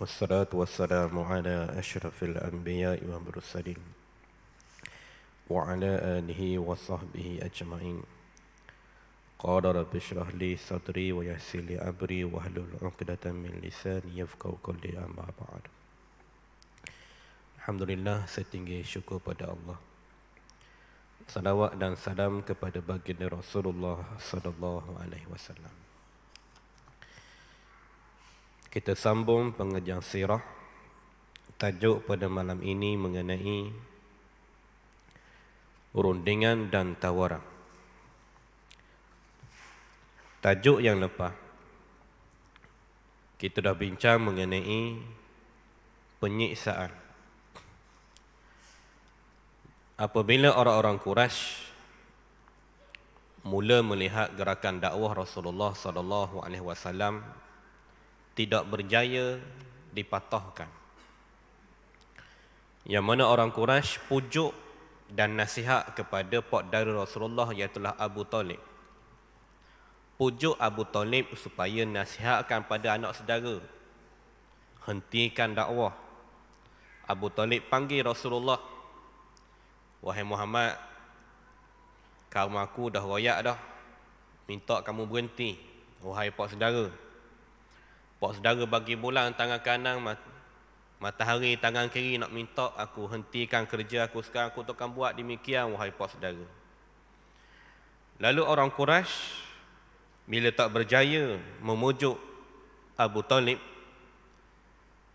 والصلاة والسلام على أشرف الأنبياء والمرسلين وعلى آله وصحبه أجمعين قال رب اشرح لي صدري ويسر لي أمري واحلل عقدة من لساني يفقهوا قولي أما بعد الحمد لله setinggi syukur pada Allah Salawat dan salam kepada baginda Rasulullah sallallahu alaihi wasallam. Kita sambung pengajian sirah Tajuk pada malam ini mengenai Rundingan dan tawaran Tajuk yang lepas Kita dah bincang mengenai Penyiksaan Apabila orang-orang Quraisy mula melihat gerakan dakwah Rasulullah sallallahu alaihi wasallam tidak berjaya dipatahkan. Yang mana orang Quraisy pujuk dan nasihat kepada pak dari Rasulullah iaitu Abu Talib. Pujuk Abu Talib supaya nasihatkan pada anak saudara. Hentikan dakwah. Abu Talib panggil Rasulullah. Wahai Muhammad, kaum aku dah royak dah. Minta kamu berhenti. Wahai pak saudara, Pak saudara bagi bulan tangan kanan, matahari tangan kiri nak minta aku hentikan kerja aku sekarang aku tak buat demikian wahai pak saudara. Lalu orang Quraisy bila tak berjaya memujuk Abu Talib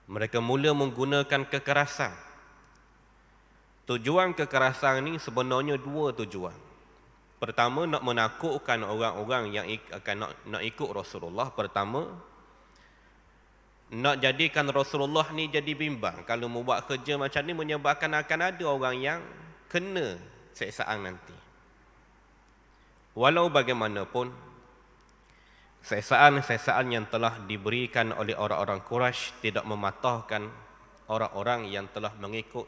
mereka mula menggunakan kekerasan. Tujuan kekerasan ini sebenarnya dua tujuan. Pertama nak menakutkan orang-orang yang akan nak, nak ikut Rasulullah pertama nak jadikan Rasulullah ni jadi bimbang kalau membuat kerja macam ni menyebabkan akan ada orang yang kena seksaan nanti walau bagaimanapun seksaan-seksaan yang telah diberikan oleh orang-orang Quraisy tidak mematahkan orang-orang yang telah mengikut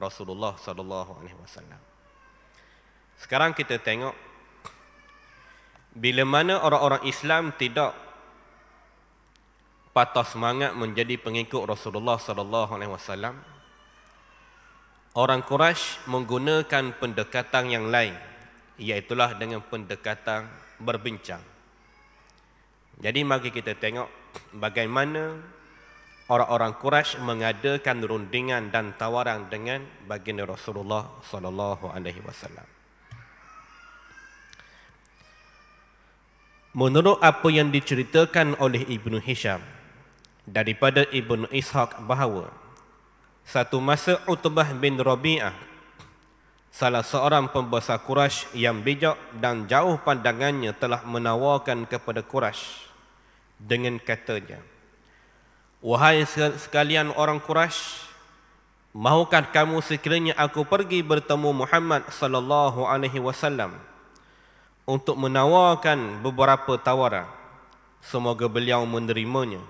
Rasulullah sallallahu alaihi wasallam sekarang kita tengok bila mana orang-orang Islam tidak patah semangat menjadi pengikut Rasulullah sallallahu alaihi wasallam. Orang Quraisy menggunakan pendekatan yang lain iaitu dengan pendekatan berbincang. Jadi mari kita tengok bagaimana orang-orang Quraisy mengadakan rundingan dan tawaran dengan baginda Rasulullah sallallahu alaihi wasallam. Menurut apa yang diceritakan oleh Ibnu Hisham, daripada Ibn Ishaq bahawa satu masa Utbah bin Rabi'ah salah seorang pembesar Quraisy yang bijak dan jauh pandangannya telah menawarkan kepada Quraisy dengan katanya Wahai sekalian orang Quraisy mahukah kamu sekiranya aku pergi bertemu Muhammad sallallahu alaihi wasallam untuk menawarkan beberapa tawaran semoga beliau menerimanya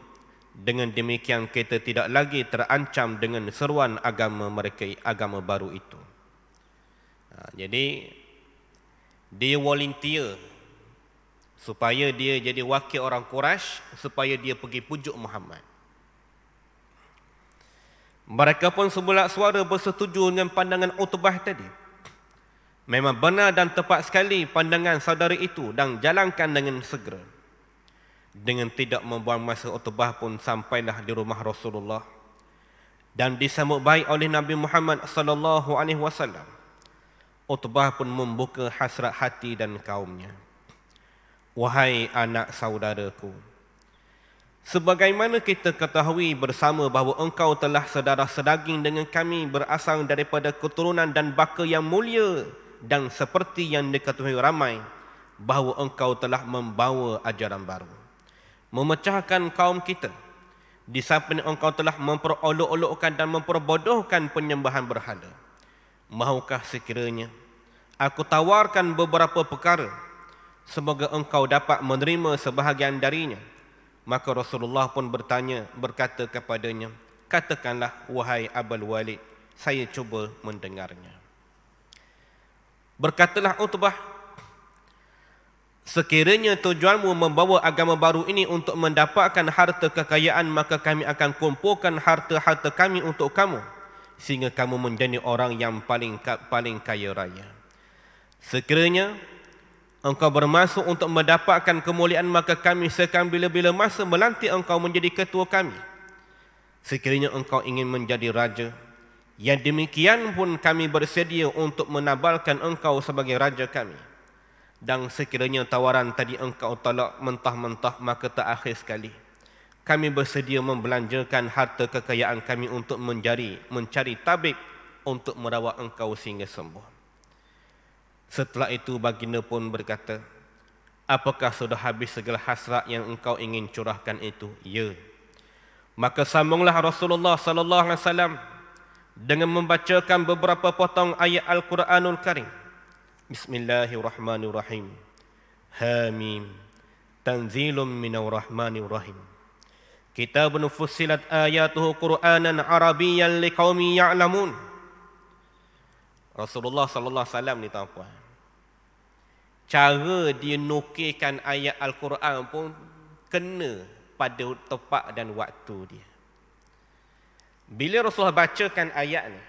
dengan demikian kita tidak lagi terancam dengan seruan agama mereka agama baru itu. Ha, jadi dia volunteer supaya dia jadi wakil orang Quraisy supaya dia pergi pujuk Muhammad. Mereka pun sebelah suara bersetuju dengan pandangan Utbah tadi. Memang benar dan tepat sekali pandangan saudara itu dan jalankan dengan segera dengan tidak membuang masa utbah pun sampailah di rumah Rasulullah dan disambut baik oleh Nabi Muhammad sallallahu alaihi wasallam. Utbah pun membuka hasrat hati dan kaumnya. Wahai anak saudaraku. Sebagaimana kita ketahui bersama bahawa engkau telah sedara sedaging dengan kami berasal daripada keturunan dan bakal yang mulia dan seperti yang diketahui ramai bahawa engkau telah membawa ajaran baru memecahkan kaum kita di samping engkau telah memperolok-olokkan dan memperbodohkan penyembahan berhala. maukah sekiranya aku tawarkan beberapa perkara semoga engkau dapat menerima sebahagian darinya. Maka Rasulullah pun bertanya berkata kepadanya, katakanlah wahai Abul Walid, saya cuba mendengarnya. Berkatalah Utbah Sekiranya tujuanmu membawa agama baru ini untuk mendapatkan harta kekayaan, maka kami akan kumpulkan harta-harta kami untuk kamu. Sehingga kamu menjadi orang yang paling paling kaya raya. Sekiranya engkau bermaksud untuk mendapatkan kemuliaan, maka kami sekarang bila-bila masa melantik engkau menjadi ketua kami. Sekiranya engkau ingin menjadi raja, yang demikian pun kami bersedia untuk menabalkan engkau sebagai raja kami.'" dan sekiranya tawaran tadi engkau tolak mentah-mentah maka tak akhir sekali kami bersedia membelanjakan harta kekayaan kami untuk menjari mencari tabib untuk merawat engkau sehingga sembuh setelah itu baginda pun berkata apakah sudah habis segala hasrat yang engkau ingin curahkan itu ya maka sambunglah Rasulullah sallallahu alaihi wasallam dengan membacakan beberapa potong ayat al-Quranul Karim Bismillahirrahmanirrahim. Hamim. Tanzilum minawrahmanirrahim. Kitabun fussilat ayatuhu Qur'anan Arabiyyan liqaumi ya'lamun. Rasulullah sallallahu alaihi wasallam ni tuan-tuan. Cara dinukilkan ayat Al-Quran pun kena pada tempat dan waktu dia. Bila Rasulullah bacakan ayat ni.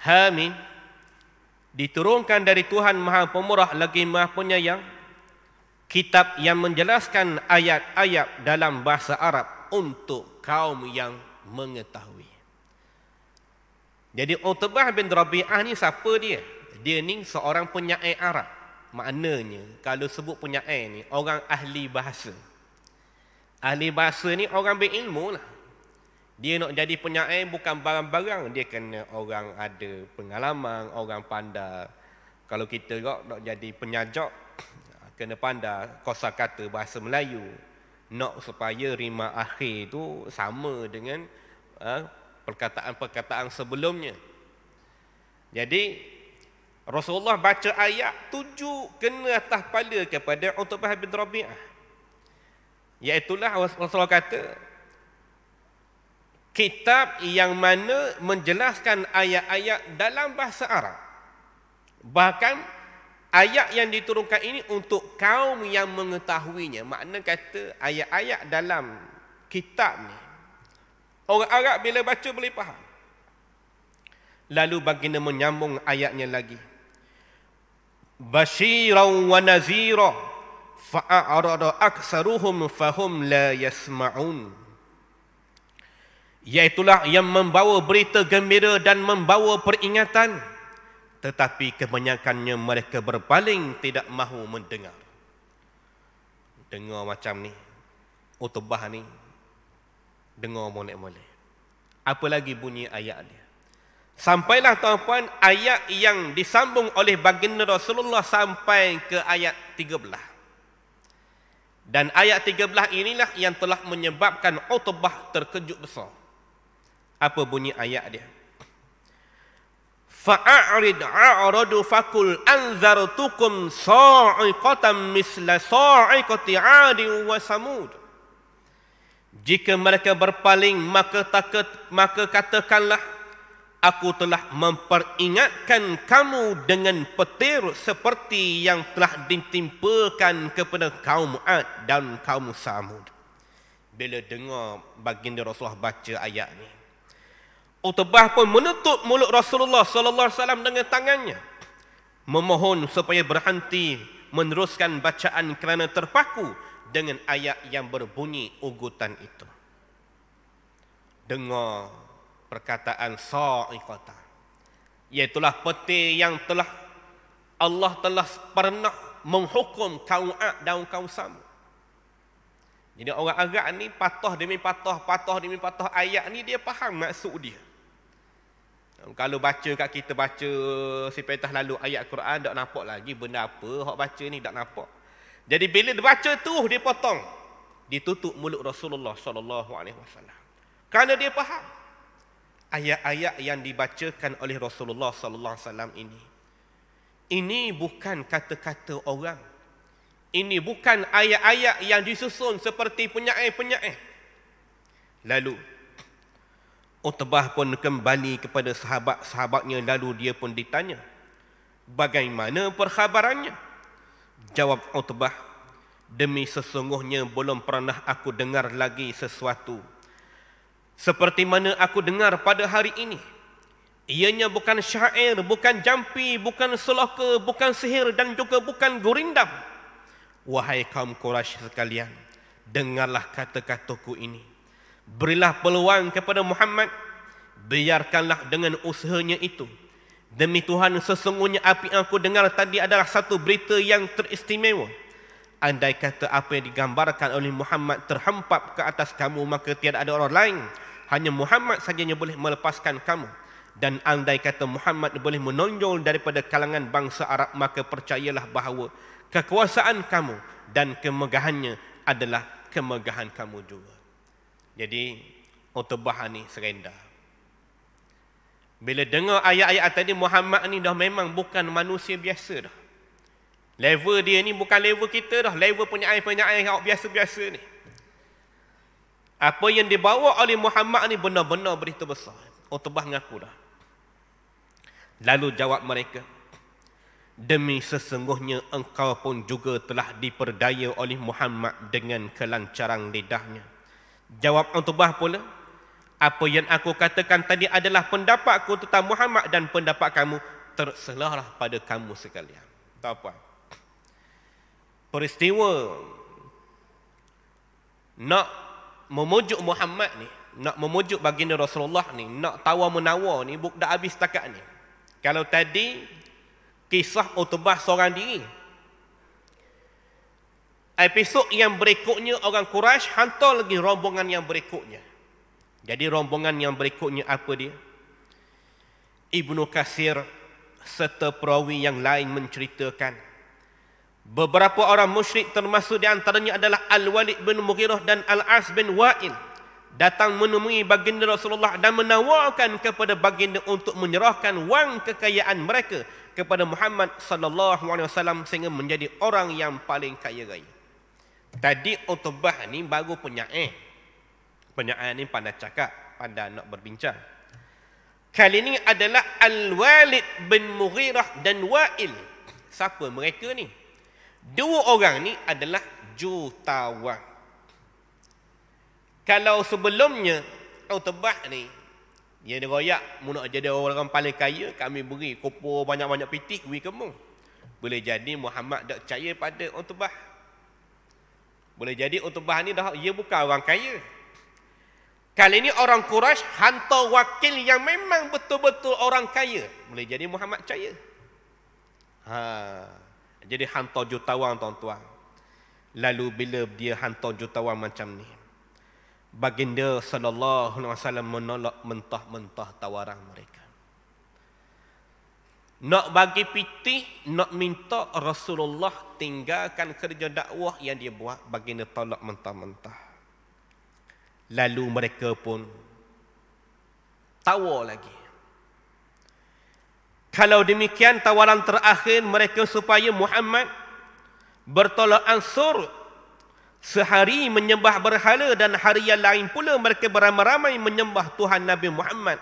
Hamim diturunkan dari Tuhan Maha Pemurah lagi Maha Penyayang kitab yang menjelaskan ayat-ayat dalam bahasa Arab untuk kaum yang mengetahui. Jadi Utbah bin Rabi'ah ni siapa dia? Dia ni seorang penyair Arab. Maknanya kalau sebut penyair ni orang ahli bahasa. Ahli bahasa ni orang berilmu lah. Dia nak jadi penyair bukan barang-barang. Dia kena orang ada pengalaman, orang pandai. Kalau kita kok nak jadi penyajak, kena pandai kosa kata bahasa Melayu. Nak supaya rima akhir itu sama dengan ha, perkataan-perkataan sebelumnya. Jadi, Rasulullah baca ayat tujuh kena atas pala kepada Utbah bin Rabi'ah. Iaitulah Rasulullah kata, kitab yang mana menjelaskan ayat-ayat dalam bahasa Arab. Bahkan ayat yang diturunkan ini untuk kaum yang mengetahuinya. Makna kata ayat-ayat dalam kitab ni orang Arab bila baca boleh faham. Lalu baginda menyambung ayatnya lagi. Bashiran wa nazira fa'arada aktsaruhum fahum la yasma'un. Iaitulah yang membawa berita gembira dan membawa peringatan tetapi kebanyakannya mereka berpaling tidak mahu mendengar. Dengar macam ni. Utubah ni. Dengar molek-molek. Apa lagi bunyi ayat dia? Sampailah tuan-puan ayat yang disambung oleh baginda Rasulullah sampai ke ayat 13. Dan ayat 13 inilah yang telah menyebabkan Utubah terkejut besar apa bunyi ayat dia fa'arid a'radu fakul anzar tukum anzartukum sa'iqatan misla sa'iqati 'ad wa samud jika mereka berpaling maka takut maka katakanlah aku telah memperingatkan kamu dengan petir seperti yang telah ditimpakan kepada kaum Ad dan kaum Samud. Bila dengar baginda Rasulullah baca ayat ini, Utbah pun menutup mulut Rasulullah sallallahu alaihi wasallam dengan tangannya memohon supaya berhenti meneruskan bacaan kerana terpaku dengan ayat yang berbunyi ugutan itu. Dengar perkataan sa'iqata. Iaitulah peti yang telah Allah telah pernah menghukum kaum Ad dan kaum Sam. Jadi orang Arab ni patah demi patah, patah demi patah ayat ni dia faham maksud dia. Kalau baca kat kita baca si sepetah lalu ayat Quran tak nampak lagi benda apa hak baca ni tak nampak. Jadi bila dia baca tu dia potong. Ditutup mulut Rasulullah sallallahu alaihi wasallam. Kerana dia faham ayat-ayat yang dibacakan oleh Rasulullah sallallahu alaihi wasallam ini. Ini bukan kata-kata orang. Ini bukan ayat-ayat yang disusun seperti penyair-penyair. Lalu Utbah pun kembali kepada sahabat-sahabatnya lalu dia pun ditanya. Bagaimana perkhabarannya? Jawab Utbah, demi sesungguhnya belum pernah aku dengar lagi sesuatu. Seperti mana aku dengar pada hari ini. Ianya bukan syair, bukan jampi, bukan seloka, bukan sihir dan juga bukan gurindam. Wahai kaum Quraisy sekalian, dengarlah kata-kataku ini. Berilah peluang kepada Muhammad. Biarkanlah dengan usahanya itu. Demi Tuhan sesungguhnya api yang aku dengar tadi adalah satu berita yang teristimewa. Andai kata apa yang digambarkan oleh Muhammad terhempap ke atas kamu maka tiada ada orang lain. Hanya Muhammad sajanya boleh melepaskan kamu. Dan andai kata Muhammad boleh menonjol daripada kalangan bangsa Arab maka percayalah bahawa kekuasaan kamu dan kemegahannya adalah kemegahan kamu juga. Jadi Utbah ni serendah. Bila dengar ayat-ayat tadi Muhammad ni dah memang bukan manusia biasa dah. Level dia ni bukan level kita dah. Level punya air punya air yang biasa-biasa ni. Apa yang dibawa oleh Muhammad ni benar-benar berita besar. Utbah mengaku dah. Lalu jawab mereka. Demi sesungguhnya engkau pun juga telah diperdaya oleh Muhammad dengan kelancaran lidahnya. Jawab Utbah pula, apa yang aku katakan tadi adalah pendapatku tentang Muhammad dan pendapat kamu terselahlah pada kamu sekalian. Tak apa. Peristiwa nak memujuk Muhammad ni, nak memujuk baginda Rasulullah ni, nak tawa menawa ni, bukda dah habis setakat ni. Kalau tadi, kisah Utbah seorang diri, Episod yang berikutnya orang Quraisy hantar lagi rombongan yang berikutnya. Jadi rombongan yang berikutnya apa dia? Ibnu Kasir serta perawi yang lain menceritakan beberapa orang musyrik termasuk di antaranya adalah Al-Walid bin Mughirah dan Al-As bin Wa'il datang menemui baginda Rasulullah dan menawarkan kepada baginda untuk menyerahkan wang kekayaan mereka kepada Muhammad sallallahu alaihi wasallam sehingga menjadi orang yang paling kaya raya. Tadi utubah ni baru penyair. Eh. Penyair ni pandai cakap, pandai nak berbincang. Kali ni adalah Al-Walid bin Mughirah dan Wail. Siapa mereka ni? Dua orang ni adalah jutawan. Kalau sebelumnya Utbah ni dia royak munak jadi orang paling kaya kami beri kopo banyak-banyak pitik wi kemung. Boleh jadi Muhammad tak percaya pada Utbah boleh jadi Utbah ni dah ia bukan orang kaya. Kali ini orang Quraisy hantar wakil yang memang betul-betul orang kaya. Boleh jadi Muhammad Caya. Ha. Jadi hantar jutawan tuan-tuan. Lalu bila dia hantar jutawan macam ni. Baginda sallallahu alaihi wasallam menolak mentah-mentah tawaran mereka nak bagi piti nak minta Rasulullah tinggalkan kerja dakwah yang dia buat bagi dia tolak mentah-mentah lalu mereka pun tawa lagi kalau demikian tawaran terakhir mereka supaya Muhammad bertolak ansur sehari menyembah berhala dan hari yang lain pula mereka beramai-ramai menyembah Tuhan Nabi Muhammad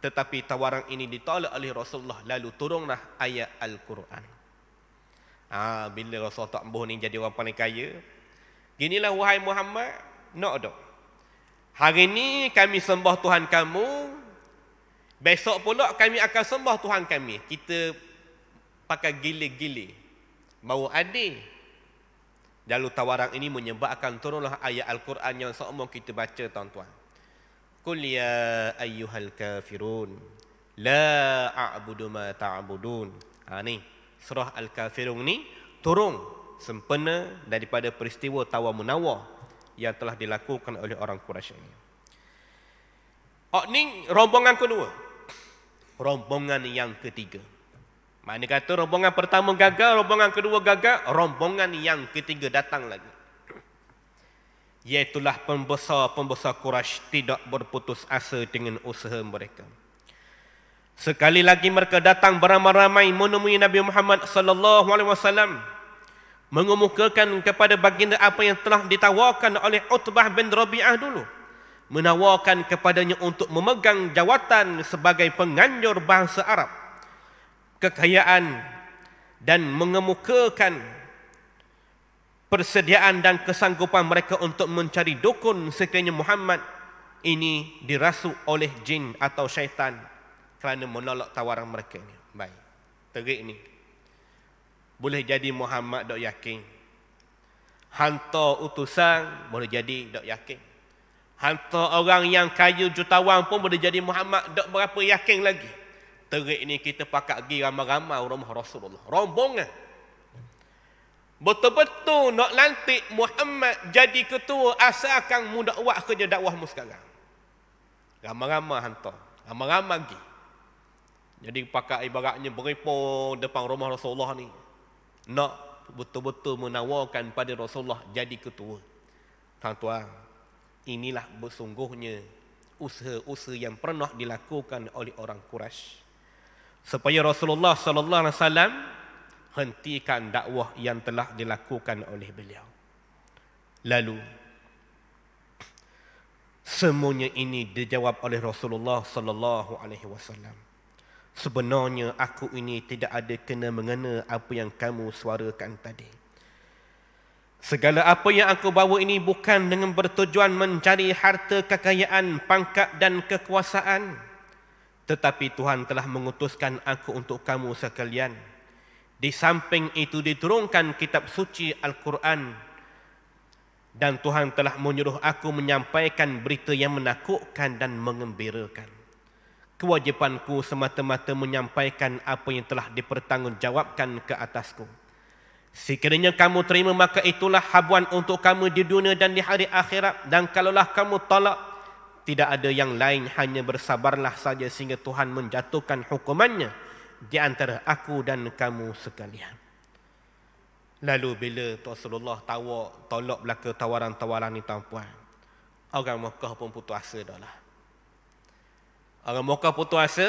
tetapi tawaran ini ditolak oleh Rasulullah lalu turunlah ayat Al-Quran. ha, bila Rasul tak ambuh ni jadi orang paling kaya. Ginilah wahai Muhammad, nak dok. Hari ini kami sembah Tuhan kamu, besok pula kami akan sembah Tuhan kami. Kita pakai gile-gile. Bawa adik. Lalu tawaran ini menyebabkan turunlah ayat Al-Quran yang seumur kita baca tuan-tuan. قل يا أيها الكافرون لا أعبد ما تعبدون ha, ni, surah Al-Kafirun ni turun sempena daripada peristiwa tawa menawar yang telah dilakukan oleh orang Quraisy ini. Oh, ni rombongan kedua. Rombongan yang ketiga. Mana kata rombongan pertama gagal, rombongan kedua gagal, rombongan yang ketiga datang lagi iaitulah pembesar-pembesar Quraisy tidak berputus asa dengan usaha mereka. Sekali lagi mereka datang beramai-ramai menemui Nabi Muhammad sallallahu alaihi wasallam mengemukakan kepada baginda apa yang telah ditawarkan oleh Utbah bin Rabi'ah dulu menawarkan kepadanya untuk memegang jawatan sebagai penganjur bangsa Arab kekayaan dan mengemukakan persediaan dan kesanggupan mereka untuk mencari dukun sekiranya Muhammad ini dirasuk oleh jin atau syaitan kerana menolak tawaran mereka ini. Baik. Terik ini Boleh jadi Muhammad dok yakin. Hanta utusan boleh jadi dok yakin. Hanta orang yang kaya jutawan pun boleh jadi Muhammad dok berapa yakin lagi. Terik ini kita pakat pergi ramai-ramai rumah Rasulullah. Rombongan betul-betul nak lantik Muhammad jadi ketua asalkan muda awak kerja dakwah mu sekarang. Ramai-ramai hantar. Ramai-ramai pergi. Jadi pakai ibaratnya beripun depan rumah Rasulullah ni. Nak betul-betul menawarkan pada Rasulullah jadi ketua. Tuan-tuan, inilah bersungguhnya usaha-usaha yang pernah dilakukan oleh orang Quraisy supaya Rasulullah sallallahu alaihi wasallam hentikan dakwah yang telah dilakukan oleh beliau. Lalu semuanya ini dijawab oleh Rasulullah sallallahu alaihi wasallam. Sebenarnya aku ini tidak ada kena mengena apa yang kamu suarakan tadi. Segala apa yang aku bawa ini bukan dengan bertujuan mencari harta kekayaan, pangkat dan kekuasaan. Tetapi Tuhan telah mengutuskan aku untuk kamu sekalian. Di samping itu diturunkan kitab suci Al-Quran dan Tuhan telah menyuruh aku menyampaikan berita yang menakutkan dan mengembirakan. Kewajipanku semata-mata menyampaikan apa yang telah dipertanggungjawabkan ke atasku. Sekiranya kamu terima maka itulah habuan untuk kamu di dunia dan di hari akhirat dan kalaulah kamu tolak tidak ada yang lain hanya bersabarlah saja sehingga Tuhan menjatuhkan hukumannya di antara aku dan kamu sekalian. Lalu bila Tuan Rasulullah tawak, tolak belaka tawaran-tawaran ni tuan puan. Orang Mekah pun putus asa dah lah. Orang Mekah putus asa.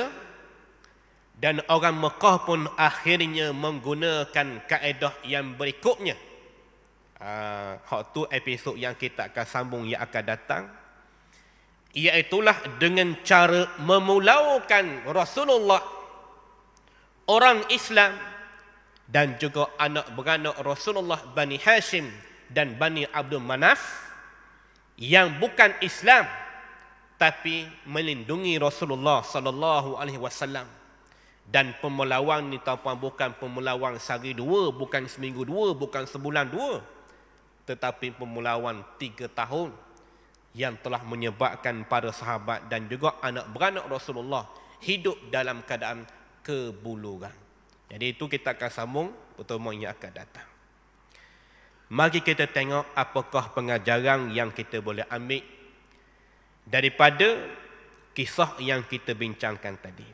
Dan orang Mekah pun akhirnya menggunakan kaedah yang berikutnya. Ah, hak tu episod yang kita akan sambung yang akan datang. Iaitulah dengan cara memulaukan Rasulullah orang Islam dan juga anak beranak Rasulullah Bani Hashim dan Bani Abdul Manaf yang bukan Islam tapi melindungi Rasulullah sallallahu alaihi wasallam dan pemelawang ni tuan-tuan bukan pemelawang sehari dua bukan seminggu dua bukan sebulan dua tetapi pemelawan tiga tahun yang telah menyebabkan para sahabat dan juga anak beranak Rasulullah hidup dalam keadaan kebuluran. Jadi itu kita akan sambung pertemuan yang akan datang. Mari kita tengok apakah pengajaran yang kita boleh ambil daripada kisah yang kita bincangkan tadi.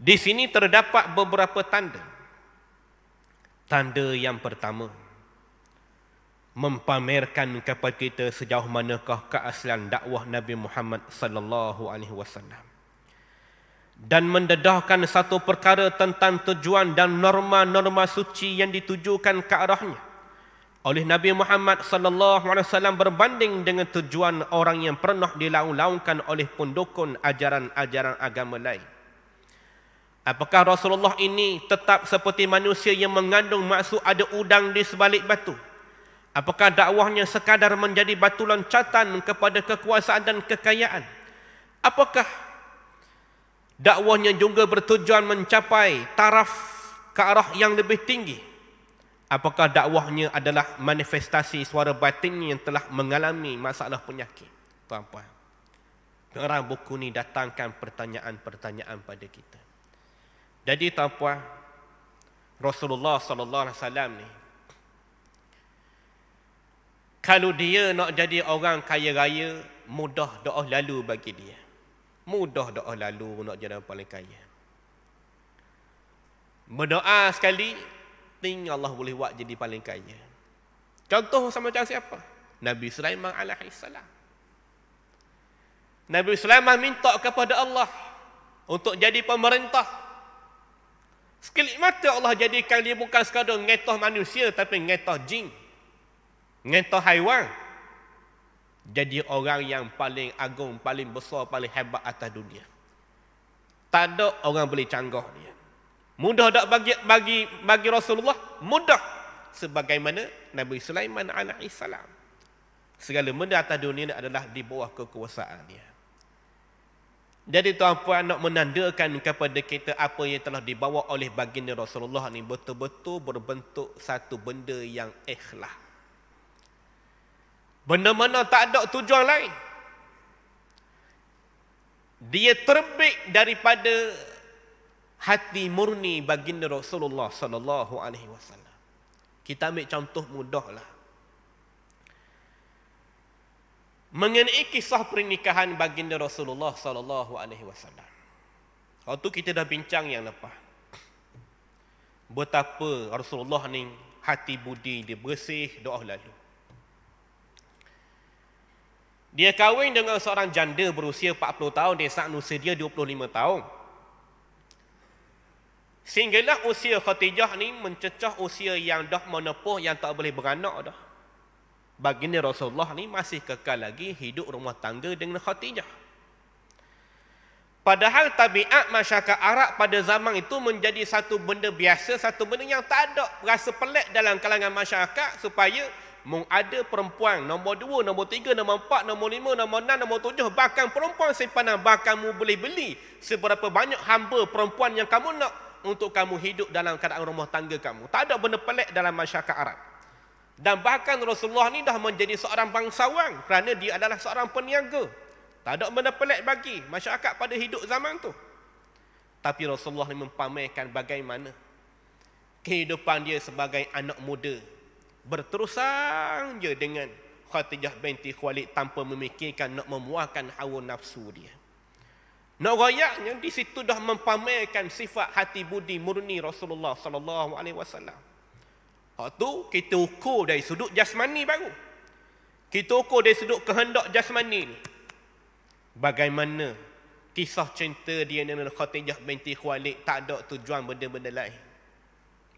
Di sini terdapat beberapa tanda. Tanda yang pertama, mempamerkan kepada kita sejauh manakah keaslian dakwah Nabi Muhammad sallallahu alaihi wasallam dan mendedahkan satu perkara tentang tujuan dan norma-norma suci yang ditujukan ke arahnya oleh Nabi Muhammad sallallahu alaihi wasallam berbanding dengan tujuan orang yang pernah dilaung-laungkan oleh pendukung ajaran-ajaran agama lain. Apakah Rasulullah ini tetap seperti manusia yang mengandung maksud ada udang di sebalik batu? Apakah dakwahnya sekadar menjadi batulan loncatan kepada kekuasaan dan kekayaan? Apakah dakwahnya juga bertujuan mencapai taraf ke arah yang lebih tinggi. Apakah dakwahnya adalah manifestasi suara batinnya yang telah mengalami masalah penyakit? Tuan-puan. Pengarah buku ini datangkan pertanyaan-pertanyaan pada kita. Jadi tuan-puan, Rasulullah sallallahu alaihi wasallam ni kalau dia nak jadi orang kaya raya, mudah doa lalu bagi dia. Mudah doa lalu nak jadi orang paling kaya. Berdoa sekali, ting Allah boleh buat jadi paling kaya. Contoh sama macam siapa? Nabi Sulaiman alaihissalam. Nabi Sulaiman minta kepada Allah untuk jadi pemerintah. Sekilip mata Allah jadikan dia bukan sekadar ngetah manusia tapi ngetah jin. Ngetah haiwan jadi orang yang paling agung, paling besar, paling hebat atas dunia. Tak ada orang boleh canggah dia. Mudah tak bagi bagi bagi Rasulullah? Mudah. Sebagaimana Nabi Sulaiman AS. Segala benda atas dunia ini adalah di bawah kekuasaan dia. Jadi tuan puan nak menandakan kepada kita apa yang telah dibawa oleh baginda Rasulullah ini betul-betul berbentuk satu benda yang ikhlas. Benda mana tak ada tujuan lain. Dia terbit daripada hati murni baginda Rasulullah sallallahu alaihi wasallam. Kita ambil contoh mudahlah. Mengenai kisah pernikahan baginda Rasulullah sallallahu alaihi wasallam. Waktu kita dah bincang yang lepas. Betapa Rasulullah ni hati budi dia bersih doa lalu. Dia kahwin dengan seorang janda berusia 40 tahun, desa Nusa dia 25 tahun. Sehinggalah usia khatijah ni mencecah usia yang dah menepuh yang tak boleh beranak dah. Baginda Rasulullah ni masih kekal lagi hidup rumah tangga dengan khatijah. Padahal tabiat masyarakat Arab pada zaman itu menjadi satu benda biasa, satu benda yang tak ada rasa pelik dalam kalangan masyarakat supaya Mung ada perempuan nombor dua, nombor tiga, nombor empat, nombor lima, nombor enam, nombor tujuh. Bahkan perempuan simpanan. Bahkan mu boleh beli seberapa banyak hamba perempuan yang kamu nak untuk kamu hidup dalam keadaan rumah tangga kamu. Tak ada benda pelik dalam masyarakat Arab. Dan bahkan Rasulullah ni dah menjadi seorang bangsawan kerana dia adalah seorang peniaga. Tak ada benda pelik bagi masyarakat pada hidup zaman tu. Tapi Rasulullah ni mempamerkan bagaimana kehidupan dia sebagai anak muda berterusan je dengan Khadijah binti Khalid tanpa memikirkan nak memuakkan hawa nafsu dia. Nak rayaknya di situ dah mempamerkan sifat hati budi murni Rasulullah sallallahu alaihi wasallam. Hak tu kita ukur dari sudut jasmani baru. Kita ukur dari sudut kehendak jasmani ni. Bagaimana kisah cinta dia dengan Khadijah binti Khalid tak ada tujuan benda-benda lain.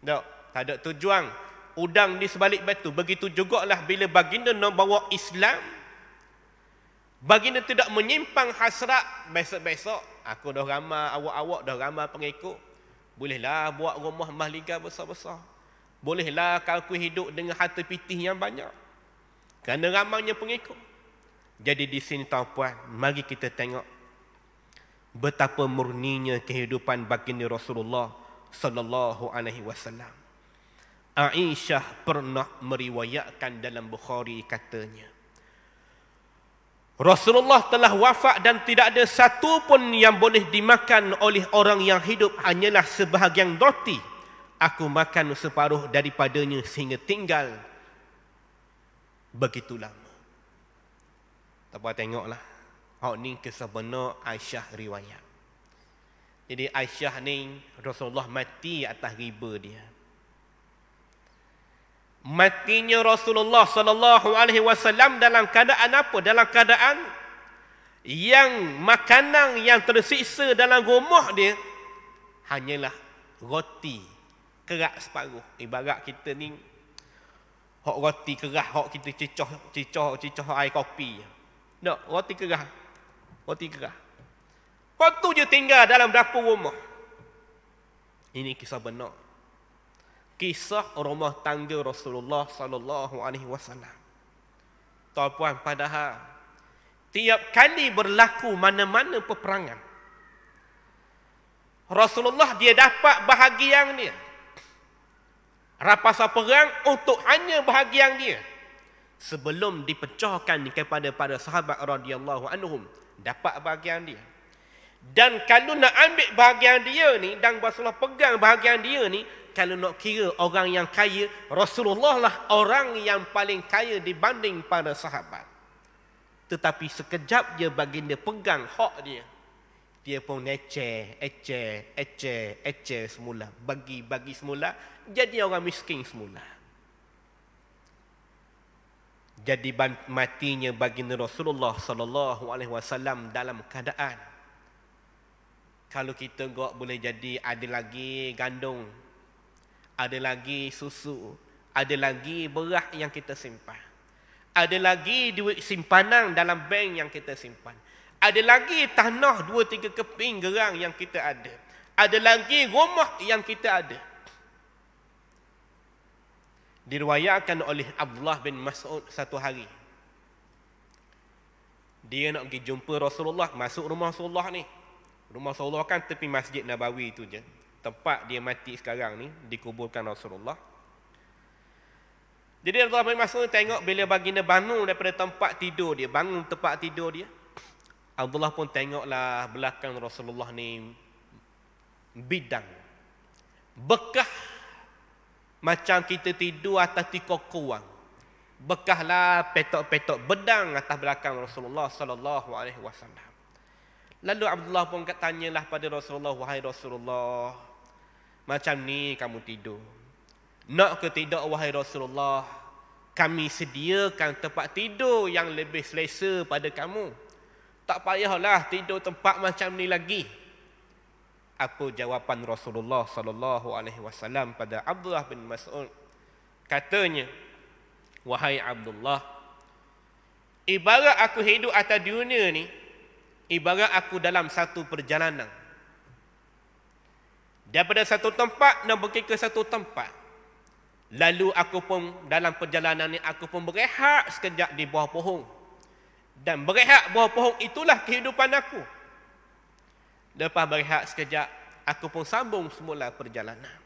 Tak, tak ada tujuan udang di sebalik batu. Begitu juga lah bila baginda nak bawa Islam, baginda tidak menyimpang hasrat besok-besok. Aku dah ramah awak-awak, dah ramah pengikut. Bolehlah buat rumah mahligah besar-besar. Bolehlah kalau hidup dengan harta pitih yang banyak. Kerana ramahnya pengikut. Jadi di sini tuan puan, mari kita tengok betapa murninya kehidupan baginda Rasulullah sallallahu alaihi wasallam. Aisyah pernah meriwayatkan dalam Bukhari katanya Rasulullah telah wafat dan tidak ada satu pun yang boleh dimakan oleh orang yang hidup hanyalah sebahagian roti aku makan separuh daripadanya sehingga tinggal begitu lama Tak apa tengoklah hak ni kesebenar Aisyah riwayat Jadi Aisyah ni Rasulullah mati atas riba dia matinya Rasulullah sallallahu alaihi wasallam dalam keadaan apa? Dalam keadaan yang makanan yang tersisa dalam rumah dia hanyalah roti kerak separuh. Ibarat kita ni hok roti kerah hok kita cecah cecah cecah air kopi. Tak, roti kerah. Roti kerah. Kau tu je tinggal dalam dapur rumah. Ini kisah benar kisah rumah tangga Rasulullah sallallahu alaihi wasallam. Tuan-puan, padahal tiap kali berlaku mana-mana peperangan Rasulullah dia dapat bahagian dia. Rapasan perang untuk hanya bahagian dia. Sebelum dipecahkan kepada para sahabat radhiyallahu anhum dapat bahagian dia. Dan kalau nak ambil bahagian dia ni dan Rasulullah pegang bahagian dia ni kalau nak kira orang yang kaya, Rasulullah lah orang yang paling kaya dibanding para sahabat. Tetapi sekejap je baginda pegang hak dia. Dia pun neceh, eceh, eceh, eceh semula. Bagi, bagi semula. Jadi orang miskin semula. Jadi matinya baginda Rasulullah sallallahu alaihi wasallam dalam keadaan kalau kita gak boleh jadi ada lagi gandung ada lagi susu, ada lagi beras yang kita simpan. Ada lagi duit simpanan dalam bank yang kita simpan. Ada lagi tanah dua tiga keping gerang yang kita ada. Ada lagi rumah yang kita ada. Diruayakan oleh Abdullah bin Mas'ud satu hari. Dia nak pergi jumpa Rasulullah, masuk rumah Rasulullah ni. Rumah Rasulullah kan tepi masjid Nabawi tu je tempat dia mati sekarang ni dikuburkan Rasulullah jadi Abdullah bin Mas'ud tengok bila baginda bangun daripada tempat tidur dia bangun tempat tidur dia Abdullah pun tengoklah belakang Rasulullah ni bidang bekah macam kita tidur atas tikok kuang bekahlah petok-petok bedang atas belakang Rasulullah sallallahu alaihi wasallam Lalu Abdullah pun tanyalah pada Rasulullah, wahai Rasulullah, macam ni kamu tidur. Nak ke tidak wahai Rasulullah, kami sediakan tempat tidur yang lebih selesa pada kamu. Tak payahlah tidur tempat macam ni lagi. Apa jawapan Rasulullah sallallahu alaihi wasallam pada Abdullah bin Mas'ud? Katanya, wahai Abdullah, ibarat aku hidup atas dunia ni, ibarat aku dalam satu perjalanan daripada satu tempat nak pergi ke satu tempat lalu aku pun dalam perjalanan ini aku pun berehat sekejap di bawah pohon dan berehat bawah pohon itulah kehidupan aku lepas berehat sekejap aku pun sambung semula perjalanan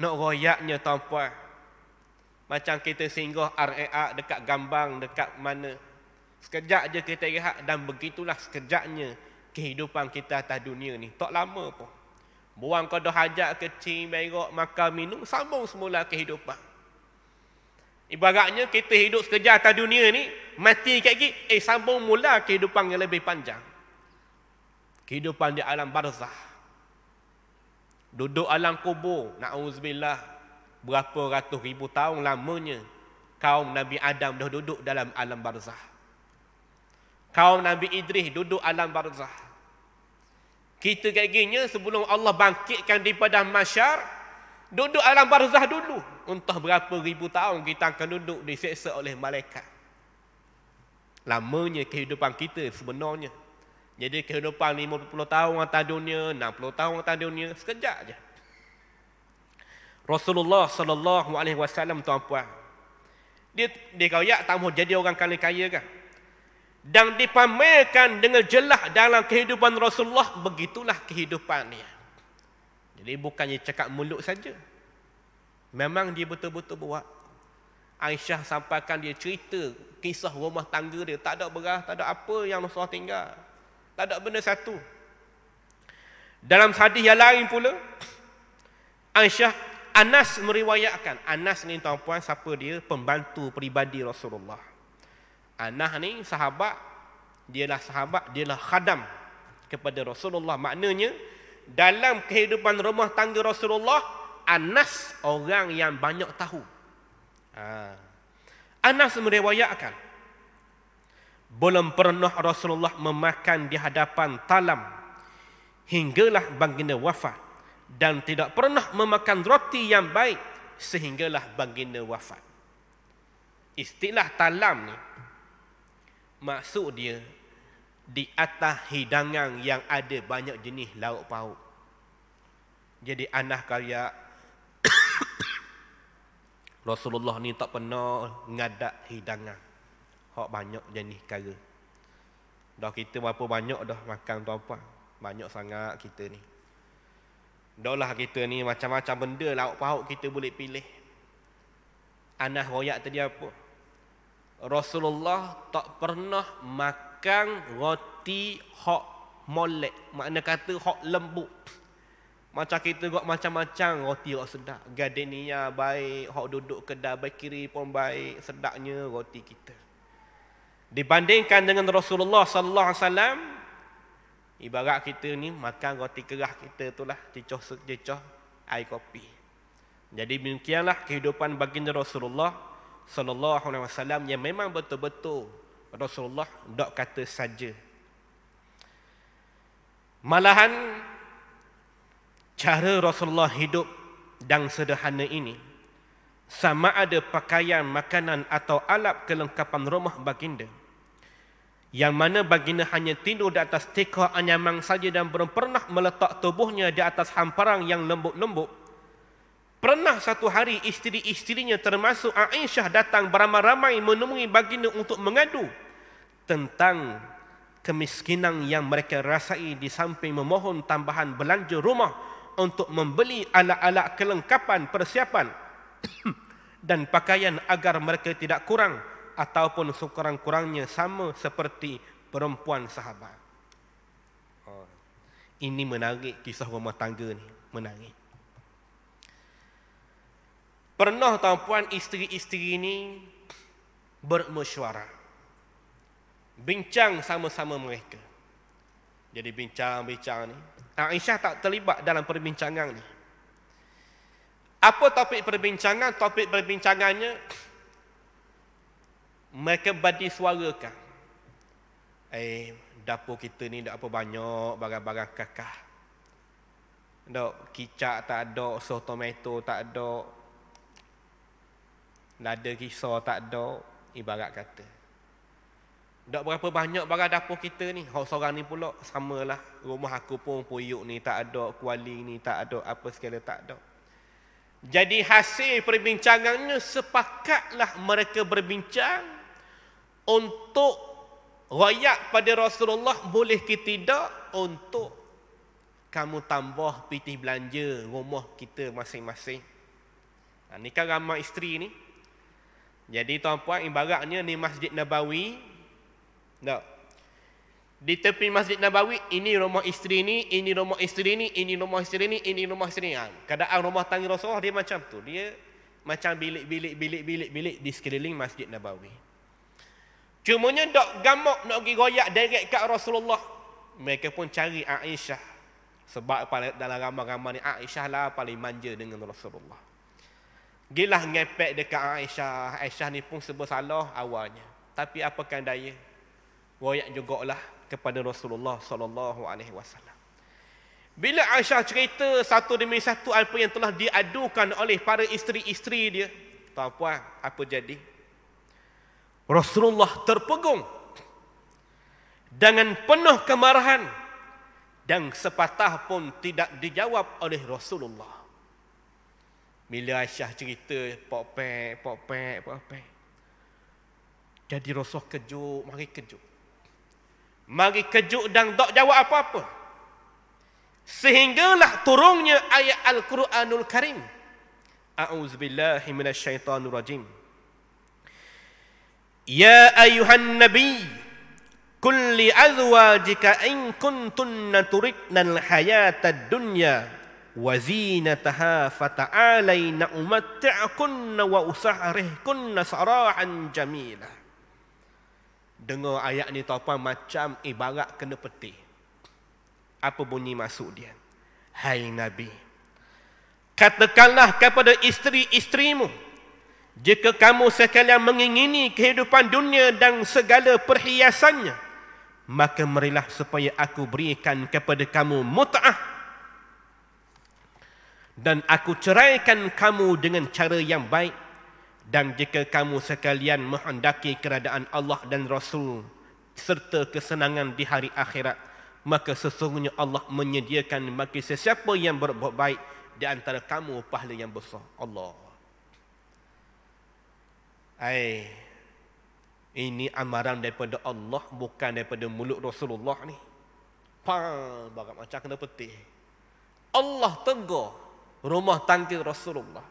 nak royaknya tuan macam kita singgah RAA dekat Gambang, dekat mana. Sekejap je kita rehat dan begitulah sekejapnya kehidupan kita atas dunia ni. Tak lama pun. Buang kodoh hajat kecil, berok, makan, minum, sambung semula kehidupan. Ibaratnya kita hidup sekejap atas dunia ni, mati kat gig, eh sambung mula kehidupan yang lebih panjang. Kehidupan di alam barzah. Duduk alam kubur, na'udzubillah, berapa ratus ribu tahun lamanya, kaum Nabi Adam dah duduk dalam alam barzah. Kaum Nabi Idris duduk alam barzah. Kita kaginya sebelum Allah bangkitkan daripada masyar, duduk alam barzah dulu. Entah berapa ribu tahun kita akan duduk diseksa oleh malaikat. Lamanya kehidupan kita sebenarnya. Jadi kehidupan 50 tahun atas dunia, 60 tahun atas dunia, sekejap je. Rasulullah sallallahu alaihi wasallam tuan-puan. Dia dia kaya tak mau jadi orang kaya kaya kan? dan dipamerkan dengan jelas dalam kehidupan Rasulullah begitulah kehidupannya jadi bukannya cakap mulut saja memang dia betul-betul buat Aisyah sampaikan dia cerita kisah rumah tangga dia tak ada beras tak ada apa yang Rasulullah tinggal tak ada benda satu dalam hadis yang lain pula Aisyah Anas meriwayatkan Anas ni tuan-puan siapa dia pembantu peribadi Rasulullah Anah ni sahabat dialah sahabat dialah khadam kepada Rasulullah maknanya dalam kehidupan rumah tangga Rasulullah Anas orang yang banyak tahu. Ha. Anas meriwayatkan belum pernah Rasulullah memakan di hadapan talam hinggalah baginda wafat dan tidak pernah memakan roti yang baik sehinggalah baginda wafat. Istilah talam ni maksud dia di atas hidangan yang ada banyak jenis lauk pauk. Jadi anak karya Rasulullah ni tak pernah ngadak hidangan. Hak banyak jenis kara. Dah kita berapa banyak dah makan tu apa. Banyak sangat kita ni. Dah lah kita ni macam-macam benda lauk pauk kita boleh pilih. Anak royak tadi apa? Rasulullah tak pernah makan roti hok molek. Makna kata hok lembut. Macam kita buat macam-macam roti hok sedap. Gardenia ya, baik, hok duduk kedai baik kiri pun baik. Sedapnya roti kita. Dibandingkan dengan Rasulullah sallallahu alaihi wasallam ibarat kita ni makan roti kerah kita itulah cecoh-cecoh air kopi. Jadi demikianlah kehidupan baginda Rasulullah sallallahu alaihi wasallam yang memang betul-betul Rasulullah dok kata saja. Malahan cara Rasulullah hidup dan sederhana ini sama ada pakaian, makanan atau alat kelengkapan rumah baginda yang mana baginda hanya tidur di atas teka anyaman saja dan belum pernah meletak tubuhnya di atas hamparan yang lembut-lembut Pernah satu hari isteri-isterinya termasuk Aisyah datang beramai-ramai menemui baginda untuk mengadu tentang kemiskinan yang mereka rasai di samping memohon tambahan belanja rumah untuk membeli alat-alat kelengkapan persiapan dan pakaian agar mereka tidak kurang ataupun sekurang-kurangnya sama seperti perempuan sahabat. Oh, ini menarik kisah rumah tangga ni, menarik. Pernah tuan puan isteri-isteri ini bermesyuarat. Bincang sama-sama mereka. Jadi bincang-bincang ni. Aisyah tak terlibat dalam perbincangan ni. Apa topik perbincangan? Topik perbincangannya mereka bagi suarakan. Eh, dapur kita ni tak apa banyak barang-barang kakak. Dok kicap tak ada, sos tomato tak ada, Lada kisah tak ada Ibarat kata Tak berapa banyak barang dapur kita ni Hak seorang ni pula samalah Rumah aku pun puyuk ni tak ada Kuali ni tak ada apa segala tak ada Jadi hasil perbincangannya Sepakatlah mereka berbincang Untuk Rakyat pada Rasulullah Boleh ke tidak Untuk kamu tambah piti belanja rumah kita masing-masing. Nah, ha, ni kan ramai isteri ni. Jadi tuan-puan ibaratnya ni Masjid Nabawi. Tak. Di tepi Masjid Nabawi ini rumah isteri ni, ini rumah isteri ni, ini rumah isteri ni, ini rumah isteri ni. Ha, kadang Kadang rumah tangga Rasulullah dia macam tu. Dia macam bilik-bilik bilik-bilik-bilik di sekeliling Masjid Nabawi. Cuma Cumanya dok gamak nak pergi royak direct kat Rasulullah. Mereka pun cari Aisyah. Sebab dalam ramai-ramai ni Aisyah lah paling manja dengan Rasulullah. Gilah ngepek dekat Aisyah. Aisyah ni pun sebab salah awalnya. Tapi apa apakah daya? Royak jugalah kepada Rasulullah sallallahu alaihi wasallam. Bila Aisyah cerita satu demi satu apa yang telah diadukan oleh para isteri-isteri dia, tuan-puan, apa jadi? Rasulullah terpegung dengan penuh kemarahan dan sepatah pun tidak dijawab oleh Rasulullah. Bila Aisyah cerita pok pek pok pek pok pek. Jadi Rasul kejuk, mari kejuk. Mari kejuk dan tak jawab apa-apa. Sehinggalah turunnya ayat Al-Quranul Karim. A'udzubillahi minasyaitanir rajim. Ya ayuhan nabi kulli azwajika in kuntunna turidna al-hayata ad-dunya وزينتها فتعالين أمتعكن وأسحرهكن سراحا جميلا Dengar ayat ni tuan macam ibarat kena peti. Apa bunyi masuk dia? Hai Nabi. Katakanlah kepada isteri-isterimu. Jika kamu sekalian mengingini kehidupan dunia dan segala perhiasannya. Maka merilah supaya aku berikan kepada kamu mut'ah dan aku ceraikan kamu dengan cara yang baik dan jika kamu sekalian menghendaki keradaan Allah dan Rasul serta kesenangan di hari akhirat maka sesungguhnya Allah menyediakan bagi sesiapa yang berbuat baik di antara kamu pahala yang besar Allah Ai ini amaran daripada Allah bukan daripada mulut Rasulullah ni. Pam, bagaimana macam kena petik. Allah tegur rumah tangga Rasulullah.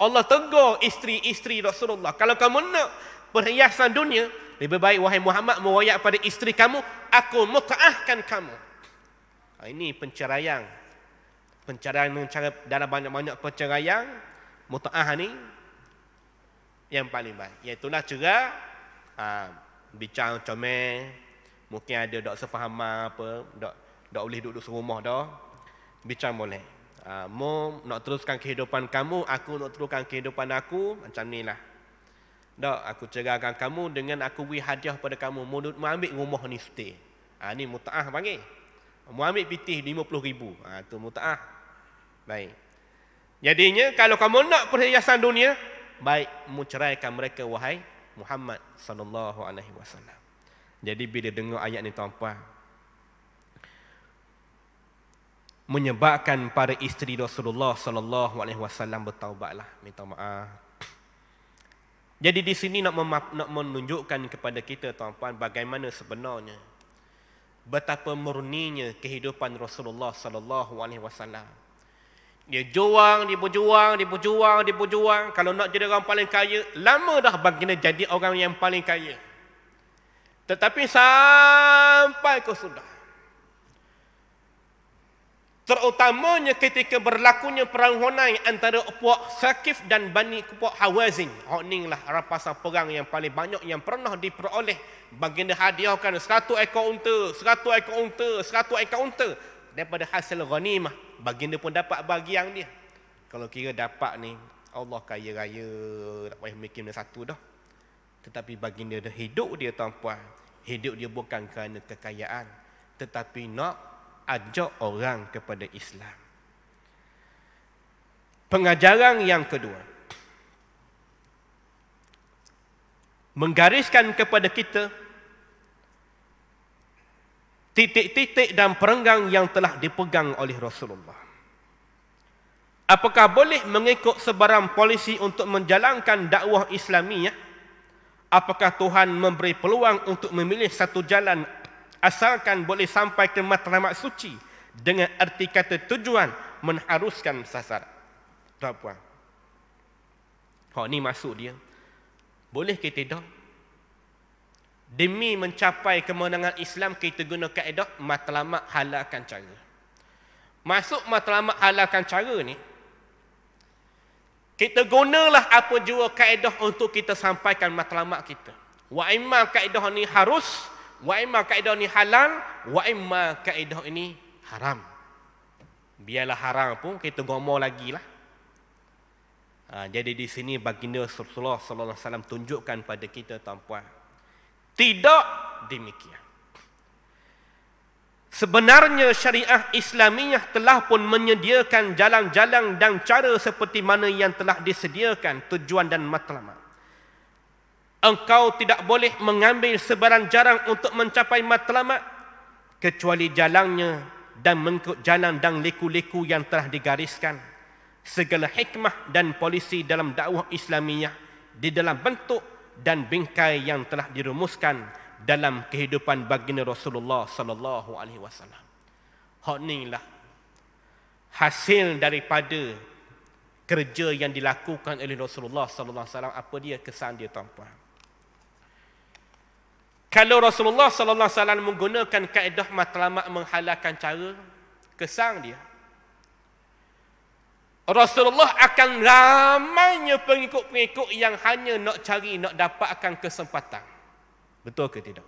Allah tegur isteri-isteri Rasulullah. Kalau kamu nak perhiasan dunia, lebih baik wahai Muhammad meroyak pada isteri kamu, aku muka'ahkan kamu. Ha, ini penceraian. Penceraian dengan cara dalam banyak-banyak penceraian, muta'ah ini yang paling baik. Iaitulah juga ha, bincang comel, mungkin ada dok sefahaman apa, dok dok boleh duduk serumah dah. Bincang boleh. Ah, mu nak teruskan kehidupan kamu, aku nak teruskan kehidupan aku, macam ni lah. Tak, aku cegahkan kamu dengan aku beri hadiah pada kamu. Mulut mu ambil rumah ni stay. Ah, ha, ni muta'ah panggil. Mu ambil pitih RM50,000. Ha, itu muta'ah. Baik. Jadinya kalau kamu nak perhiasan dunia, baik mu ceraikan mereka wahai Muhammad sallallahu alaihi wasallam. Jadi bila dengar ayat ni tuan-tuan, menyebabkan para isteri Rasulullah sallallahu alaihi wasallam bertaubatlah minta maaf. Jadi di sini nak, nak menunjukkan kepada kita tuan-tuan bagaimana sebenarnya betapa murninya kehidupan Rasulullah sallallahu alaihi wasallam. Dia juang, dia berjuang, dia berjuang, dia berjuang. Kalau nak jadi orang paling kaya, lama dah baginda jadi orang yang paling kaya. Tetapi sampai ke sudah terutamanya ketika berlakunya perang Hunain antara puak Sakif dan Bani Puak Hawazin. Hak lah rapasan perang yang paling banyak yang pernah diperoleh. Baginda hadiahkan 100 ekor unta, 100 ekor unta, 100 ekor unta daripada hasil ghanimah. Baginda pun dapat bagi yang dia. Kalau kira dapat ni, Allah kaya raya, tak payah mikir benda satu dah. Tetapi baginda dah hidup dia tuan-puan. Hidup dia bukan kerana kekayaan. Tetapi nak ajak orang kepada Islam. Pengajaran yang kedua. Menggariskan kepada kita titik-titik dan perenggang yang telah dipegang oleh Rasulullah. Apakah boleh mengikut sebarang polisi untuk menjalankan dakwah Islamiah? Apakah Tuhan memberi peluang untuk memilih satu jalan asalkan boleh sampai ke matlamat suci dengan erti kata tujuan mengharuskan sasar. Tuan puan. Ha ni maksud dia. Boleh ke tidak? Demi mencapai kemenangan Islam kita guna kaedah matlamat halakan cara. Masuk matlamat halakan cara ni kita gunalah apa jua kaedah untuk kita sampaikan matlamat kita. Wa imma kaedah ni harus Wa imma kaedah ni halal, wa imma kaedah ini haram. Biarlah haram pun kita gomor lagi lah. Ha, jadi di sini baginda Rasulullah sallallahu alaihi tunjukkan pada kita tuan-puan. Tidak demikian. Sebenarnya syariah Islamiah telah pun menyediakan jalan-jalan dan cara seperti mana yang telah disediakan tujuan dan matlamat engkau tidak boleh mengambil sebarang jarang untuk mencapai matlamat kecuali jalannya dan mengikut jalan dan leku-leku yang telah digariskan segala hikmah dan polisi dalam dakwah Islaminya di dalam bentuk dan bingkai yang telah dirumuskan dalam kehidupan baginda Rasulullah sallallahu alaihi wasallam. Hak inilah hasil daripada kerja yang dilakukan oleh Rasulullah sallallahu alaihi wasallam apa dia kesan dia tuan-tuan. Kalau Rasulullah sallallahu alaihi wasallam menggunakan kaedah matlamat menghalalkan cara, kesang dia. Rasulullah akan ramainya pengikut-pengikut yang hanya nak cari nak dapatkan kesempatan. Betul ke tidak?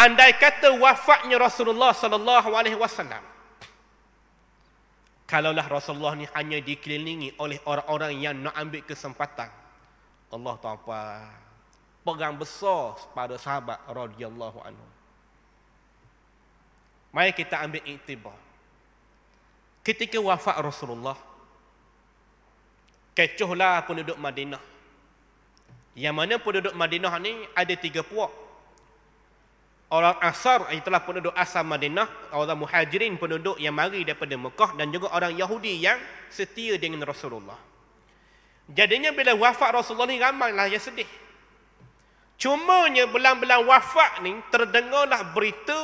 Andai kata wafatnya Rasulullah sallallahu alaihi wasallam kalaulah Rasulullah ni hanya dikelilingi oleh orang-orang yang nak ambil kesempatan Allah Taala pegang besar pada sahabat radhiyallahu anhu. Mari kita ambil iktibar. Ketika wafat Rasulullah kecohlah penduduk Madinah. Yang mana penduduk Madinah ni ada tiga puak. Orang Asar itulah penduduk asar Madinah, orang Muhajirin penduduk yang mari daripada Mekah dan juga orang Yahudi yang setia dengan Rasulullah. Jadinya bila wafat Rasulullah ni lah yang sedih. Cumanya belang-belang wafat ni terdengarlah berita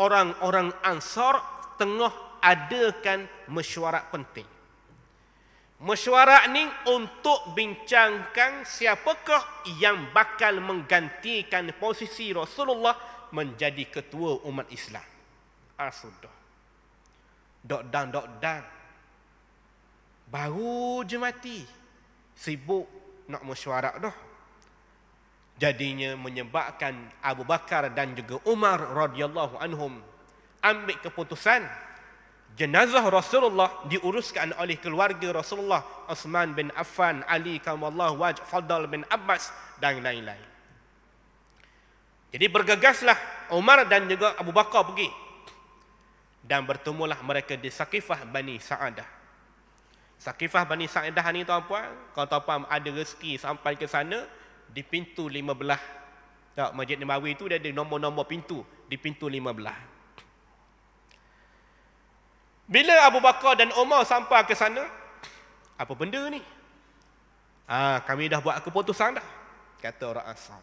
orang-orang Ansar tengah adakan mesyuarat penting. Mesyuarat ni untuk bincangkan siapakah yang bakal menggantikan posisi Rasulullah menjadi ketua umat Islam. Ah sudah. Dok dan dok dan. Baru je mati sibuk nak mesyuarat dah. Jadinya menyebabkan Abu Bakar dan juga Umar radhiyallahu anhum ambil keputusan jenazah Rasulullah diuruskan oleh keluarga Rasulullah Osman bin Affan, Ali kamallahu wajh Fadl bin Abbas dan lain-lain. Jadi bergegaslah Umar dan juga Abu Bakar pergi dan bertemulah mereka di Saqifah Bani Sa'adah. Sakifah Bani Sa'idah ni tuan-puan, kalau tuan-puan ada rezeki sampai ke sana, di pintu 15. Tak, Masjid Nabawi tu dia ada nombor-nombor pintu, di pintu 15. Bila Abu Bakar dan Umar sampai ke sana, apa benda ni? Ah, ha, kami dah buat keputusan dah, kata orang asal.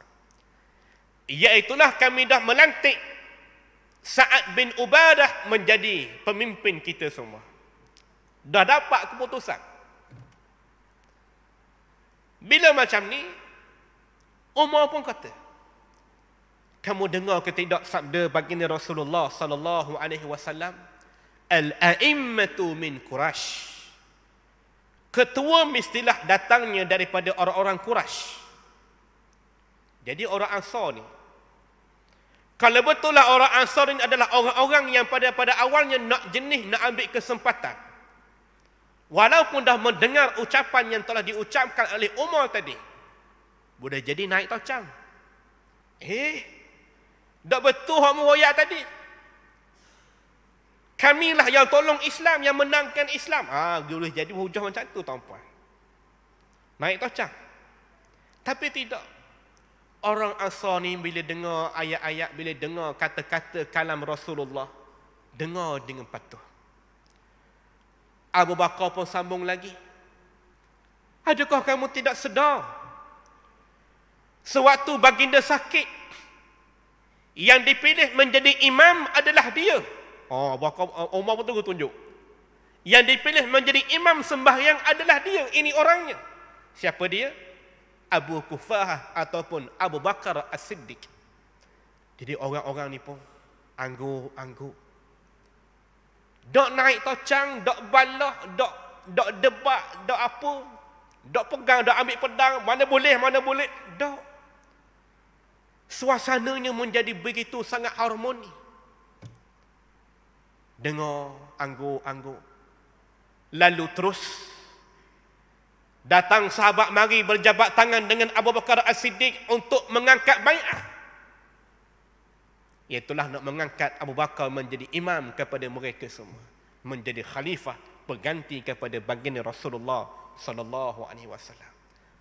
Iaitulah kami dah melantik Sa'ad bin Ubadah menjadi pemimpin kita semua. Dah dapat keputusan. Bila macam ni, Umar pun kata, kamu dengar ke tidak sabda baginda Rasulullah sallallahu alaihi wasallam al a'immatu min quraish ketua mestilah datangnya daripada orang-orang quraish jadi orang ansar ni kalau betul lah orang ansar ini adalah orang-orang yang pada pada awalnya nak jenih nak ambil kesempatan Walaupun dah mendengar ucapan yang telah diucapkan oleh Umar tadi. Boleh jadi naik tocang. Eh, tak betul orang meroyak tadi. Kamilah yang tolong Islam, yang menangkan Islam. Ah, ha, boleh jadi hujah macam tu, tuan-puan. Naik tocang. Tapi tidak. Orang asal ni bila dengar ayat-ayat, bila dengar kata-kata kalam Rasulullah, dengar dengan patuh. Abu Bakar pun sambung lagi. Adakah kamu tidak sedar? Sewaktu baginda sakit, yang dipilih menjadi imam adalah dia. Oh, Abu Bakar, uh, Umar pun tunjuk. Yang dipilih menjadi imam sembahyang adalah dia. Ini orangnya. Siapa dia? Abu Kufah ataupun Abu Bakar As-Siddiq. Jadi orang-orang ni pun angguk-angguk. Dok naik tocang, dok balah, dok dok debak, dok apa? Dok pegang, dok ambil pedang, mana boleh, mana boleh, dok. Suasananya menjadi begitu sangat harmoni. Dengar angguk-angguk. Lalu terus datang sahabat mari berjabat tangan dengan Abu Bakar As-Siddiq untuk mengangkat bai'ah. Iaitulah nak mengangkat Abu Bakar menjadi imam kepada mereka semua. Menjadi khalifah pengganti kepada baginda Rasulullah sallallahu alaihi wasallam.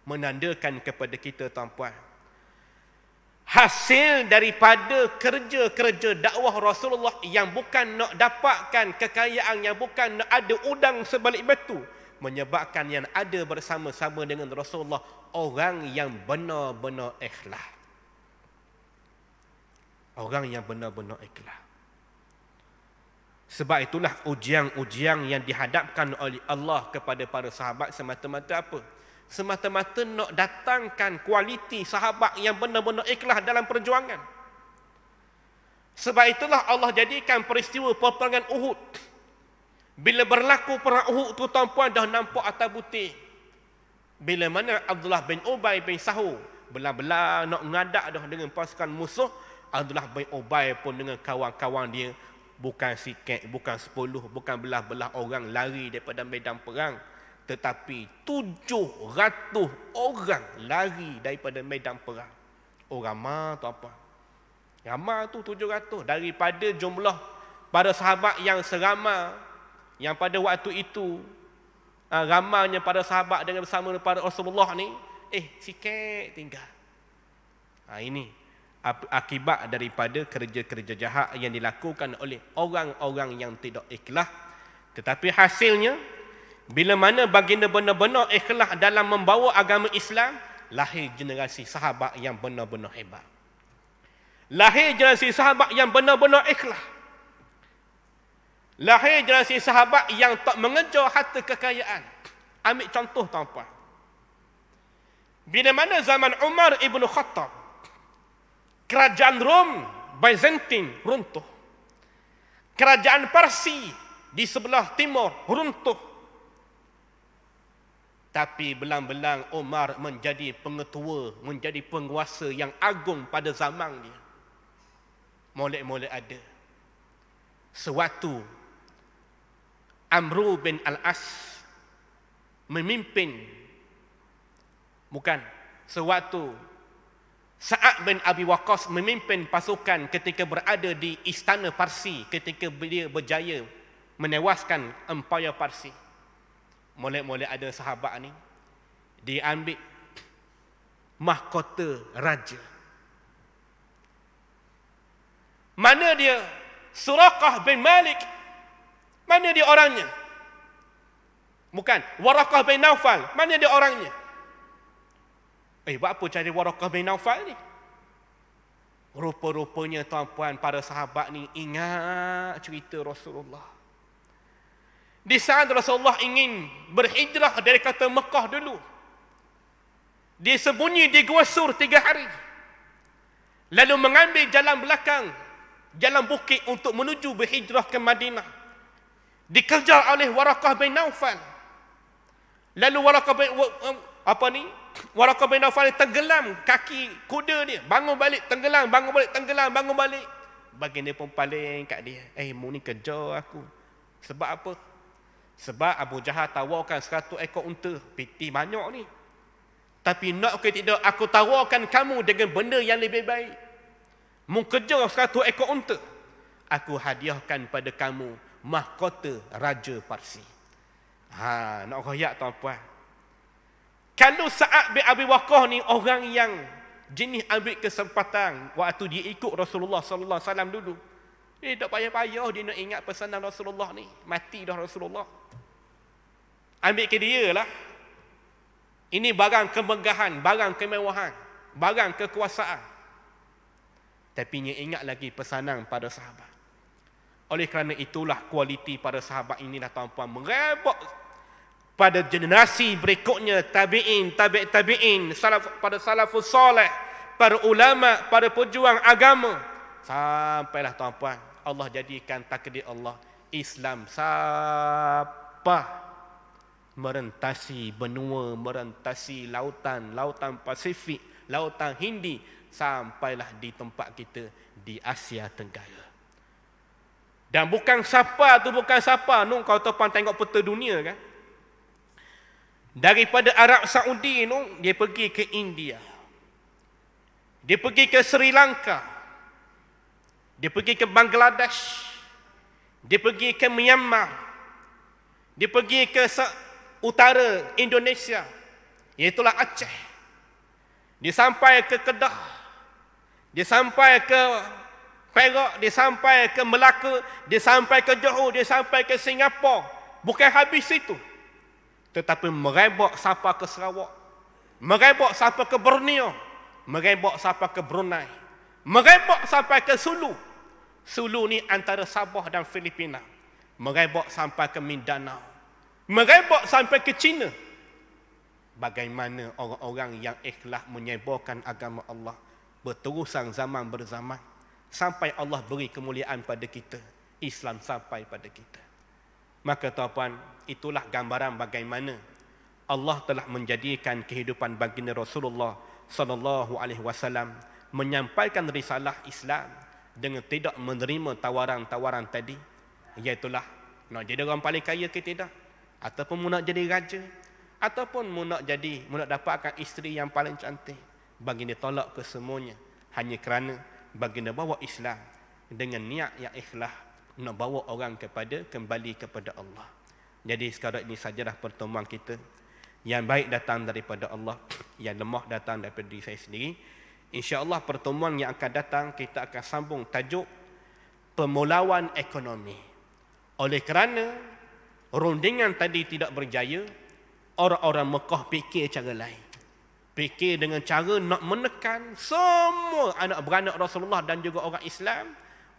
Menandakan kepada kita tuan hasil daripada kerja-kerja dakwah Rasulullah yang bukan nak dapatkan kekayaan yang bukan nak ada udang sebalik batu menyebabkan yang ada bersama-sama dengan Rasulullah orang yang benar-benar ikhlas Orang yang benar-benar ikhlas. Sebab itulah ujian-ujian yang dihadapkan oleh Allah kepada para sahabat semata-mata apa? Semata-mata nak datangkan kualiti sahabat yang benar-benar ikhlas dalam perjuangan. Sebab itulah Allah jadikan peristiwa peperangan Uhud. Bila berlaku perang Uhud tu tuan-puan dah nampak atas butir. Bila mana Abdullah bin Ubay bin Sahur belah-belah nak ngadak dah dengan pasukan musuh Abdullah bin Ubay pun dengan kawan-kawan dia bukan sikit, bukan sepuluh, bukan belah-belah orang lari daripada medan perang. Tetapi tujuh ratus orang lari daripada medan perang. orang oh, ramah tu apa? Ramah tu tujuh ratus. Daripada jumlah pada sahabat yang seramah yang pada waktu itu ah, ramahnya pada sahabat dengan bersama pada Rasulullah ni eh sikit tinggal. Ha, ini akibat daripada kerja-kerja jahat yang dilakukan oleh orang-orang yang tidak ikhlas. Tetapi hasilnya, bila mana baginda benar-benar ikhlas dalam membawa agama Islam, lahir generasi sahabat yang benar-benar hebat. Lahir generasi sahabat yang benar-benar ikhlas. Lahir generasi sahabat yang tak mengejar harta kekayaan. Ambil contoh tuan-tuan. Bila mana zaman Umar ibn Khattab, Kerajaan Rom Byzantine runtuh. Kerajaan Parsi di sebelah timur runtuh. Tapi belang-belang Omar menjadi pengetua, menjadi penguasa yang agung pada zaman dia. molek mulai ada. Sewaktu Amru bin Al-As memimpin bukan sewaktu Sa'ad bin Abi Waqqas memimpin pasukan ketika berada di istana Parsi ketika dia berjaya menewaskan empayar Parsi. Mulai-mulai ada sahabat ni diambil mahkota raja. Mana dia Surakah bin Malik? Mana dia orangnya? Bukan. Warakah bin Naufal. Mana dia orangnya? Eh, buat apa cari warakah bin Naufal ni? Rupa-rupanya tuan-puan para sahabat ni ingat cerita Rasulullah. Di saat Rasulullah ingin berhijrah dari kata Mekah dulu. Dia sembunyi di Gua Sur tiga hari. Lalu mengambil jalan belakang. Jalan bukit untuk menuju berhijrah ke Madinah. Dikejar oleh Warakah bin Naufal. Lalu Warakah bin, apa ni Waraqah bin Naufal tenggelam kaki kuda dia bangun balik tenggelam bangun balik tenggelam bangun balik baginda pun paling kat dia eh mu ni kejar aku sebab apa sebab Abu Jahal tawarkan 100 ekor unta piti banyak ni tapi nak ke tidak aku tawarkan kamu dengan benda yang lebih baik mu kerja 100 ekor unta aku hadiahkan pada kamu mahkota raja Parsi ha nak royak tuan-tuan kalau Sa'ad bin Abi Waqqah ni orang yang jenis ambil kesempatan waktu dia ikut Rasulullah sallallahu alaihi wasallam dulu. Eh tak payah-payah dia nak ingat pesanan Rasulullah ni. Mati dah Rasulullah. Ambil ke dia lah. Ini barang kemegahan, barang kemewahan, barang kekuasaan. Tapi dia ingat lagi pesanan pada sahabat. Oleh kerana itulah kualiti pada sahabat inilah tuan-tuan merebak pada generasi berikutnya tabi'in tabi' tabi'in salaf pada salafus soleh para ulama para pejuang agama sampailah tuan-tuan Allah jadikan takdir Allah Islam siapa merentasi benua merentasi lautan lautan Pasifik lautan Hindi sampailah di tempat kita di Asia Tenggara dan bukan siapa tu bukan siapa nung kau tu pun tengok peta dunia kan daripada Arab Saudi tu dia pergi ke India dia pergi ke Sri Lanka dia pergi ke Bangladesh dia pergi ke Myanmar dia pergi ke utara Indonesia iaitulah Aceh dia sampai ke Kedah dia sampai ke Perak, dia sampai ke Melaka, dia sampai ke Johor, dia sampai ke Singapura. Bukan habis itu tetapi merebak siapa ke Sarawak, merebak siapa ke Borneo, merebak siapa ke Brunei, merebak sampai ke Sulu. Sulu ni antara Sabah dan Filipina. Merebak sampai ke Mindanao. Merebak sampai ke China. Bagaimana orang-orang yang ikhlas menyebarkan agama Allah berterusan zaman berzaman sampai Allah beri kemuliaan pada kita, Islam sampai pada kita. Maka tuan-puan, itulah gambaran bagaimana Allah telah menjadikan kehidupan baginda Rasulullah sallallahu alaihi wasallam menyampaikan risalah Islam dengan tidak menerima tawaran-tawaran tadi iaitu lah nak jadi orang paling kaya ke tidak ataupun nak jadi raja ataupun nak jadi nak dapatkan isteri yang paling cantik baginda tolak kesemuanya hanya kerana baginda bawa Islam dengan niat yang ikhlas nak bawa orang kepada kembali kepada Allah. Jadi sekarang ini sajalah pertemuan kita. Yang baik datang daripada Allah, yang lemah datang daripada diri saya sendiri. Allah pertemuan yang akan datang, kita akan sambung tajuk Pemulawan Ekonomi. Oleh kerana rundingan tadi tidak berjaya, orang-orang Mekah fikir cara lain. Fikir dengan cara nak menekan semua anak beranak Rasulullah dan juga orang Islam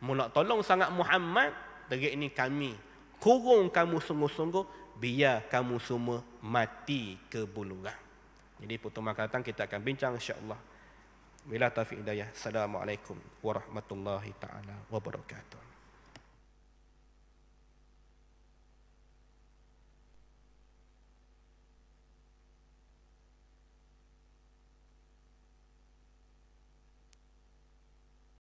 Mula tolong sangat Muhammad, Tegak ini kami kurung kamu sungguh-sungguh, biar kamu semua mati ke buluran. Jadi putus akan kita akan bincang insya-Allah. Bila taufik hidayah. Assalamualaikum warahmatullahi taala wabarakatuh.